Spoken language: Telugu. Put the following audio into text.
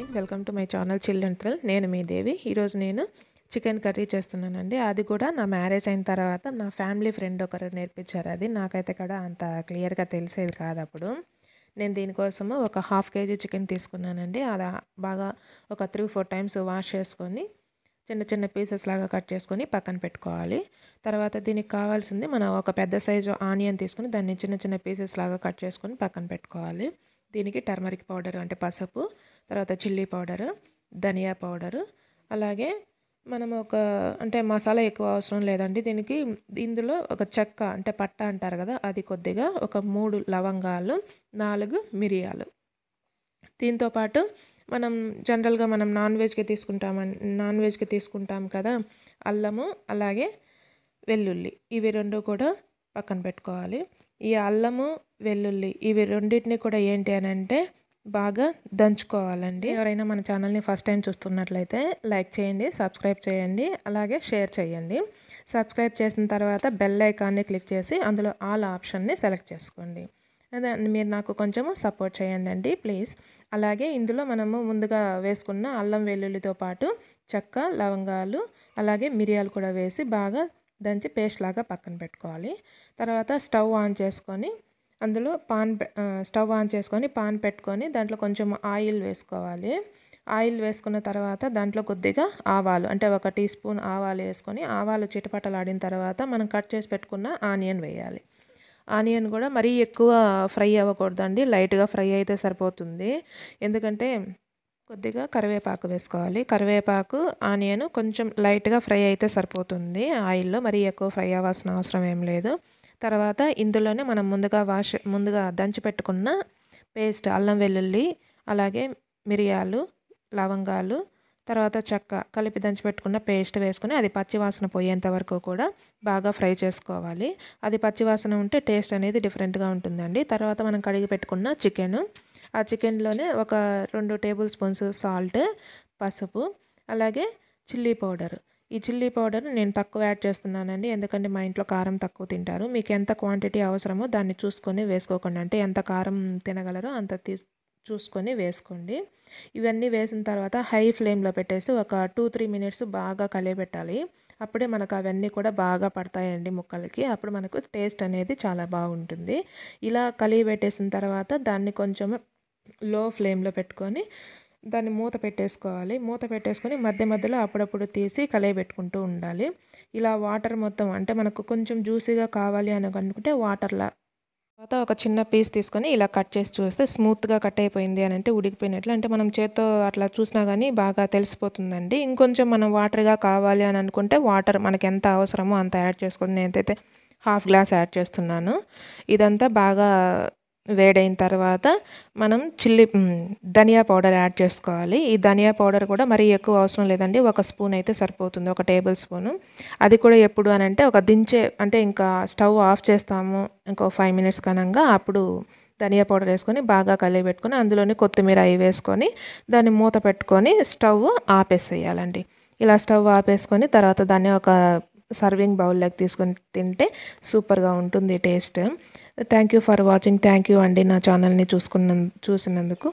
morning welcome to my channel children thrill నేను మీ దేవి ఈరోజు నేను చికెన్ కర్రీ చేస్తున్నానండి అది కూడా నా మ్యారేజ్ అయిన తర్వాత నా ఫ్యామిలీ ఫ్రెండ్ ఒకరు నేర్పించారు అది నాకైతే కూడా అంత క్లియర్గా తెలిసేది కాదు అప్పుడు నేను దీనికోసము ఒక హాఫ్ కేజీ చికెన్ తీసుకున్నానండి అది బాగా ఒక త్రీ ఫోర్ టైమ్స్ వాష్ చేసుకొని చిన్న చిన్న పీసెస్ లాగా కట్ చేసుకొని పక్కన పెట్టుకోవాలి తర్వాత దీనికి కావాల్సింది మనం ఒక పెద్ద సైజు ఆనియన్ తీసుకుని దాన్ని చిన్న చిన్న పీసెస్ లాగా కట్ చేసుకొని పక్కన పెట్టుకోవాలి దీనికి టర్మరిక్ పౌడర్ అంటే పసుపు తర్వాత చిల్లీ పౌడరు ధనియా పౌడరు అలాగే మనం ఒక అంటే మసాలా ఎక్కువ అవసరం లేదండి దీనికి ఇందులో ఒక చెక్క అంటే పట్ట అంటారు కదా అది కొద్దిగా ఒక మూడు లవంగాలు నాలుగు మిరియాలు దీంతోపాటు మనం జనరల్గా మనం నాన్ వెజ్కి తీసుకుంటాం నాన్ వెజ్కి తీసుకుంటాం కదా అల్లము అలాగే వెల్లుల్లి ఇవి రెండు కూడా పక్కన పెట్టుకోవాలి ఈ అల్లము వెల్లుల్లి ఇవి రెండింటిని కూడా ఏంటి అని అంటే బాగా దంచుకోవాలండి ఎవరైనా మన ఛానల్ని ఫస్ట్ టైం చూస్తున్నట్లయితే లైక్ చేయండి సబ్స్క్రైబ్ చేయండి అలాగే షేర్ చేయండి సబ్స్క్రైబ్ చేసిన తర్వాత బెల్ ఐకాన్ని క్లిక్ చేసి అందులో ఆల్ ఆప్షన్ని సెలెక్ట్ చేసుకోండి అదే మీరు నాకు కొంచెము సపోర్ట్ చేయండి అండి ప్లీజ్ అలాగే ఇందులో మనము ముందుగా వేసుకున్న అల్లం వెల్లుల్లితో పాటు చెక్క లవంగాలు అలాగే మిరియాలు కూడా వేసి బాగా దంచి పేస్ట్ లాగా పక్కన పెట్టుకోవాలి తర్వాత స్టవ్ ఆన్ చేసుకొని అందులో పాన్ స్టవ్ ఆన్ చేసుకొని పాన్ పెట్టుకొని దాంట్లో కొంచెం ఆయిల్ వేసుకోవాలి ఆయిల్ వేసుకున్న తర్వాత దాంట్లో కొద్దిగా ఆవాలు అంటే ఒక టీ స్పూన్ ఆవాలు వేసుకొని ఆవాలు చిటపటలాడిన తర్వాత మనం కట్ చేసి పెట్టుకున్న ఆనియన్ వేయాలి ఆనియన్ కూడా మరీ ఎక్కువ ఫ్రై అవ్వకూడదండి లైట్గా ఫ్రై అయితే సరిపోతుంది ఎందుకంటే కొద్దిగా కరివేపాకు వేసుకోవాలి కరివేపాకు ఆనియన్ కొంచెం లైట్గా ఫ్రై అయితే సరిపోతుంది ఆయిల్లో మరీ ఎక్కువ ఫ్రై అవ్వాల్సిన అవసరం ఏం లేదు తర్వాత ఇందులోనే మనం ముందుగా వాష్ ముందుగా దంచి పెట్టుకున్న పేస్ట్ అల్లం వెల్లుల్లి అలాగే మిరియాలు లవంగాలు తర్వాత చెక్క కలిపి దంచి పెట్టుకున్న పేస్ట్ వేసుకుని అది పచ్చివాసన పోయేంత వరకు కూడా బాగా ఫ్రై చేసుకోవాలి అది పచ్చివాసన ఉంటే టేస్ట్ అనేది డిఫరెంట్గా ఉంటుందండి తర్వాత మనం కడిగి పెట్టుకున్న చికెన్ ఆ చికెన్లోనే ఒక రెండు టేబుల్ స్పూన్స్ సాల్ట్ పసుపు అలాగే చిల్లీ పౌడర్ ఈ చిల్లీ పౌడర్ నేను తక్కువ యాడ్ చేస్తున్నానండి ఎందుకంటే మా ఇంట్లో కారం తక్కువ తింటారు మీకు ఎంత క్వాంటిటీ అవసరమో దాన్ని చూసుకొని వేసుకోకండి అంటే ఎంత కారం తినగలరో అంత తీ చూసుకొని వేసుకోండి ఇవన్నీ వేసిన తర్వాత హై ఫ్లేమ్లో పెట్టేసి ఒక టూ త్రీ మినిట్స్ బాగా కలియబెట్టాలి అప్పుడే మనకు అవన్నీ కూడా బాగా పడతాయండి ముక్కలకి అప్పుడు మనకు టేస్ట్ అనేది చాలా బాగుంటుంది ఇలా కలియబెట్టేసిన తర్వాత దాన్ని కొంచెం లో ఫ్లేమ్లో పెట్టుకొని దాన్ని మూత పెట్టేసుకోవాలి మూత పెట్టేసుకొని మధ్య మధ్యలో అప్పుడప్పుడు తీసి కలయి పెట్టుకుంటూ ఉండాలి ఇలా వాటర్ మొత్తం అంటే మనకు కొంచెం జ్యూసీగా కావాలి అని అనుకుంటే వాటర్లా తర్వాత ఒక చిన్న పీస్ తీసుకొని ఇలా కట్ చేసి చూస్తే స్మూత్గా కట్ అయిపోయింది అని అంటే ఉడికిపోయినట్లు అంటే మనం చేత్తో అట్లా చూసినా కానీ బాగా తెలిసిపోతుందండి ఇంకొంచెం మనం వాటర్గా కావాలి అని అనుకుంటే వాటర్ మనకి ఎంత అవసరమో అంత యాడ్ చేసుకొని నేనైతే హాఫ్ గ్లాస్ యాడ్ చేస్తున్నాను ఇదంతా బాగా వేడైన తర్వాత మనం చిల్లి ధనియా పౌడర్ యాడ్ చేసుకోవాలి ఈ ధనియా పౌడర్ కూడా మరీ ఎక్కువ అవసరం లేదండి ఒక స్పూన్ అయితే సరిపోతుంది ఒక టేబుల్ స్పూను అది కూడా ఎప్పుడు అని అంటే ఒక దించే అంటే ఇంకా స్టవ్ ఆఫ్ చేస్తాము ఇంకో ఫైవ్ మినిట్స్ కనంగా అప్పుడు ధనియా పౌడర్ వేసుకొని బాగా కలిగి పెట్టుకొని అందులోనే కొత్తిమీర అవి వేసుకొని దాన్ని మూత పెట్టుకొని స్టవ్ ఆపేసేయాలండి ఇలా స్టవ్ ఆపేసుకొని తర్వాత దాన్ని ఒక సర్వింగ్ బౌల్లోకి తీసుకొని తింటే సూపర్గా ఉంటుంది taste thank you for watching thank you అండి నా ఛానల్ని చూసుకున్న చూసినందుకు